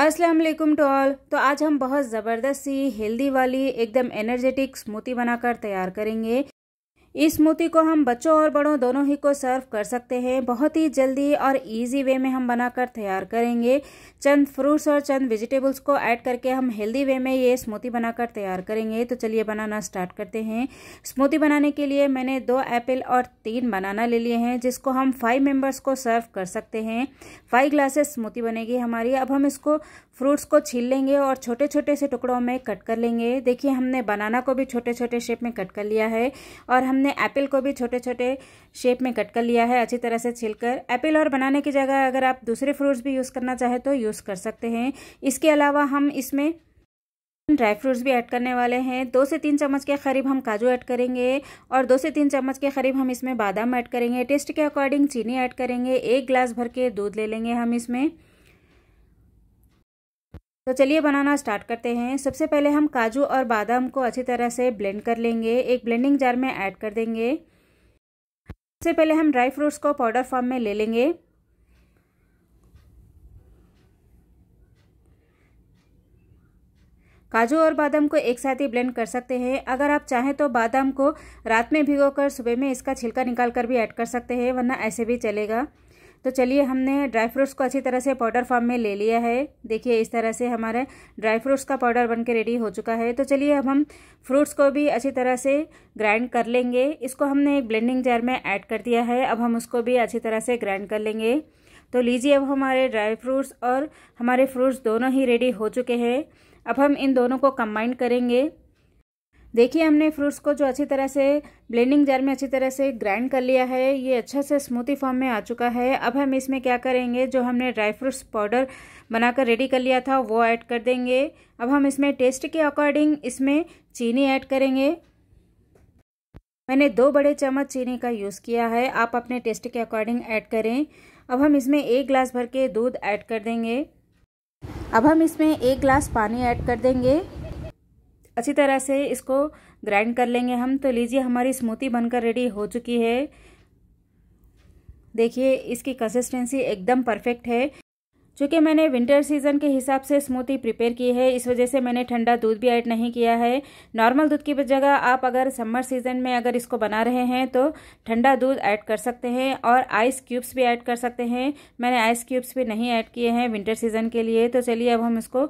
अस्सलाम वालेकुम ऑल तो आज हम बहुत ज़बरदस्त सी हेल्दी वाली एकदम एनर्जेटिक स्मूथी बनाकर तैयार करेंगे इस स्मूथी को हम बच्चों और बड़ों दोनों ही को सर्व कर सकते हैं बहुत ही जल्दी और इजी वे में हम बनाकर तैयार करेंगे चंद फ्रूट्स और चंद वेजिटेबल्स को ऐड करके हम हेल्दी वे में ये स्मूथी बनाकर तैयार करेंगे तो चलिए बनाना स्टार्ट करते हैं स्मूथी बनाने के लिए मैंने दो एप्पल और तीन बनाना ले लिए हैं जिसको हम फाइव मेम्बर्स को सर्व कर सकते हैं फाइव ग्लासेस स्मूथी बनेगी हमारी अब हम इसको फ्रूट्स को छील लेंगे और छोटे छोटे से टुकड़ों में कट कर लेंगे देखिए हमने बनाना को भी छोटे छोटे शेप में कट कर लिया है और हम हमने एप्पल को भी छोटे छोटे शेप में कट कर लिया है अच्छी तरह से छिलकर एप्पल और बनाने की जगह अगर आप दूसरे फ्रूट्स भी यूज़ करना चाहें तो यूज़ कर सकते हैं इसके अलावा हम इसमें ड्राई फ्रूट्स भी ऐड करने वाले हैं दो से तीन चम्मच के करीब हम काजू ऐड करेंगे और दो से तीन चम्मच के करीब हम इसमें बादाम ऐड करेंगे टेस्ट के अकॉर्डिंग चीनी ऐड करेंगे एक ग्लास भर के दूध ले लेंगे हम इसमें तो चलिए बनाना स्टार्ट करते हैं सबसे पहले हम काजू और बादाम को अच्छी तरह से ब्लेंड कर लेंगे एक ब्लेंडिंग जार में ऐड कर देंगे सबसे पहले हम ड्राई फ्रूट्स को पाउडर फॉर्म में ले लेंगे काजू और बादाम को एक साथ ही ब्लेंड कर सकते हैं अगर आप चाहें तो बादाम को रात में भिगोकर सुबह में इसका छिलका निकाल कर भी ऐड कर सकते हैं वरना ऐसे भी चलेगा तो चलिए हमने ड्राई फ्रूट्स को अच्छी तरह से पाउडर फॉर्म में ले लिया है देखिए इस तरह से हमारे ड्राई फ्रूट्स का पाउडर बन के रेडी हो चुका है तो चलिए अब हम फ्रूट्स को भी अच्छी तरह से ग्राइंड कर लेंगे इसको हमने एक ब्लेंडिंग जार में ऐड कर दिया है अब हम उसको भी अच्छी तरह से ग्राइंड कर लेंगे तो लीजिए अब हमारे ड्राई फ्रूट्स और हमारे फ्रूट्स दोनों ही रेडी हो चुके हैं अब हम इन दोनों को कम्बाइंड करेंगे देखिए हमने फ्रूट्स को जो अच्छी तरह से ब्लेंडिंग जार में अच्छी तरह से ग्राइंड कर लिया है ये अच्छा से स्मूथी फॉर्म में आ चुका है अब हम इसमें क्या करेंगे जो हमने ड्राई फ्रूट्स पाउडर बनाकर रेडी कर लिया था वो ऐड कर देंगे अब हम इसमें टेस्ट के अकॉर्डिंग इसमें चीनी ऐड करेंगे मैंने दो बड़े चम्मच चीनी का यूज़ किया है आप अपने टेस्ट के अकॉर्डिंग ऐड करें अब हम इसमें एक ग्लास भर के दूध ऐड कर देंगे अब हम इसमें एक ग्लास पानी ऐड कर देंगे अच्छी तरह से इसको ग्राइंड कर लेंगे हम तो लीजिए हमारी स्मूथी बनकर रेडी हो चुकी है देखिए इसकी कंसिस्टेंसी एकदम परफेक्ट है चूँकि मैंने विंटर सीजन के हिसाब से स्मूथी प्रिपेयर की है इस वजह से मैंने ठंडा दूध भी ऐड नहीं किया है नॉर्मल दूध की जगह आप अगर समर सीजन में अगर इसको बना रहे हैं तो ठंडा दूध ऐड कर सकते हैं और आइस क्यूब्स भी ऐड कर सकते हैं मैंने आइस क्यूब्स भी नहीं ऐड किए हैं विंटर सीजन के लिए तो चलिए अब हम इसको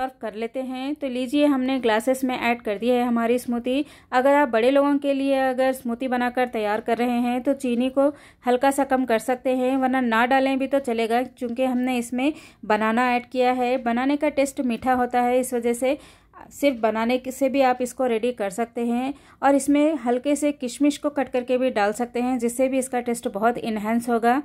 सर्व कर लेते हैं तो लीजिए हमने ग्लासेस में ऐड कर दिया है हमारी स्मूथी अगर आप बड़े लोगों के लिए अगर स्मूथी बनाकर तैयार कर रहे हैं तो चीनी को हल्का सा कम कर सकते हैं वरना ना डालें भी तो चलेगा क्योंकि हमने इसमें बनाना ऐड किया है बनाने का टेस्ट मीठा होता है इस वजह से सिर्फ बनाने से भी आप इसको रेडी कर सकते हैं और इसमें हल्के से किशमिश को कट करके भी डाल सकते हैं जिससे भी इसका टेस्ट बहुत इन्हेंस होगा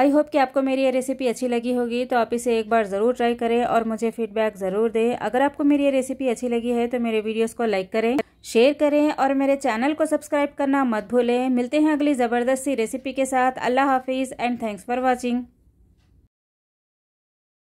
आई होप कि आपको मेरी ये रेसिपी अच्छी लगी होगी तो आप इसे एक बार ज़रूर ट्राई करें और मुझे फीडबैक ज़रूर दें अगर आपको मेरी ये रेसिपी अच्छी लगी है तो मेरे वीडियोस को लाइक करें शेयर करें और मेरे चैनल को सब्सक्राइब करना मत भूलें मिलते हैं अगली ज़बरदस्ती रेसिपी के साथ अल्लाह हाफिज़ एंड थैंक्स फॉर वॉचिंग